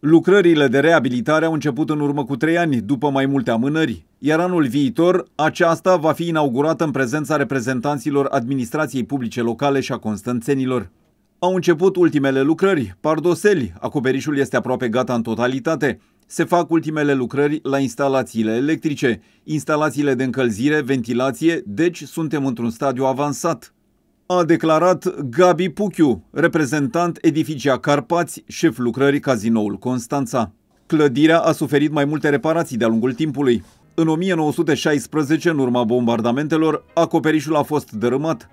Lucrările de reabilitare au început în urmă cu trei ani, după mai multe amânări, iar anul viitor aceasta va fi inaugurată în prezența reprezentanților administrației publice locale și a constanțenilor. Au început ultimele lucrări, pardoseli, acoperișul este aproape gata în totalitate. Se fac ultimele lucrări la instalațiile electrice, instalațiile de încălzire, ventilație, deci suntem într-un stadiu avansat, a declarat Gabi Puchiu, reprezentant edificia Carpați, șef lucrării Cazinoul Constanța. Clădirea a suferit mai multe reparații de-a lungul timpului. În 1916, în urma bombardamentelor, acoperișul a fost dărâmat.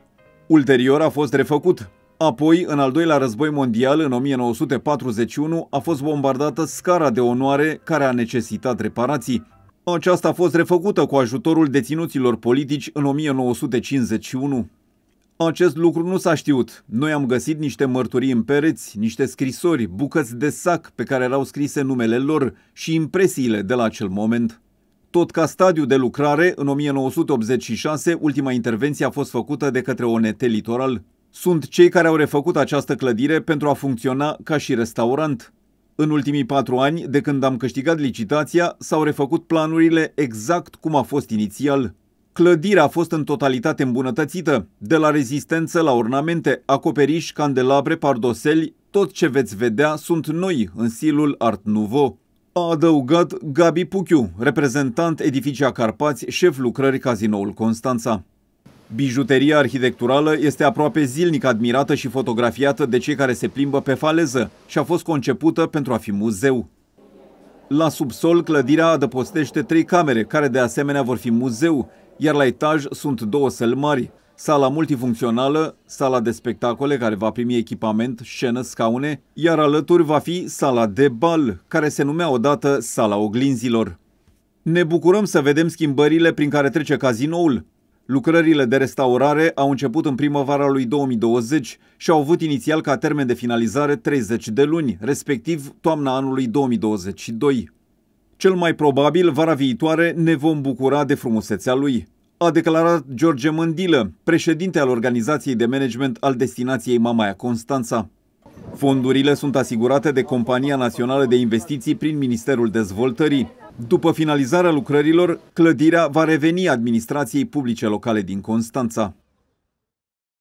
Ulterior a fost refăcut. Apoi, în al doilea război mondial, în 1941, a fost bombardată scara de onoare care a necesitat reparații. Aceasta a fost refăcută cu ajutorul deținuților politici în 1951. Acest lucru nu s-a știut. Noi am găsit niște mărturii în pereți, niște scrisori, bucăți de sac pe care erau scrise numele lor și impresiile de la acel moment. Tot ca stadiu de lucrare, în 1986, ultima intervenție a fost făcută de către ONT Litoral. Sunt cei care au refăcut această clădire pentru a funcționa ca și restaurant. În ultimii patru ani, de când am câștigat licitația, s-au refăcut planurile exact cum a fost inițial. Clădirea a fost în totalitate îmbunătățită, de la rezistență la ornamente, acoperiș, candelabre, pardoseli, tot ce veți vedea sunt noi în stilul Art Nouveau. A adăugat Gabi Puchiu, reprezentant Edificia Carpați, șef lucrări Cazinoul Constanța. Bijuteria arhitecturală este aproape zilnic admirată și fotografiată de cei care se plimbă pe faleză și a fost concepută pentru a fi muzeu. La subsol, clădirea adăpostește trei camere, care de asemenea vor fi muzeu iar la etaj sunt două sălmări, sala multifuncțională, sala de spectacole care va primi echipament, scenă, scaune, iar alături va fi sala de bal, care se numea odată sala oglinzilor. Ne bucurăm să vedem schimbările prin care trece cazinoul. Lucrările de restaurare au început în primăvara lui 2020 și au avut inițial ca termen de finalizare 30 de luni, respectiv toamna anului 2022. Cel mai probabil, vara viitoare, ne vom bucura de frumusețea lui a declarat George Mândilă, președinte al organizației de management al destinației Mamaia Constanța. Fondurile sunt asigurate de Compania Națională de Investiții prin Ministerul Dezvoltării. După finalizarea lucrărilor, clădirea va reveni administrației publice locale din Constanța.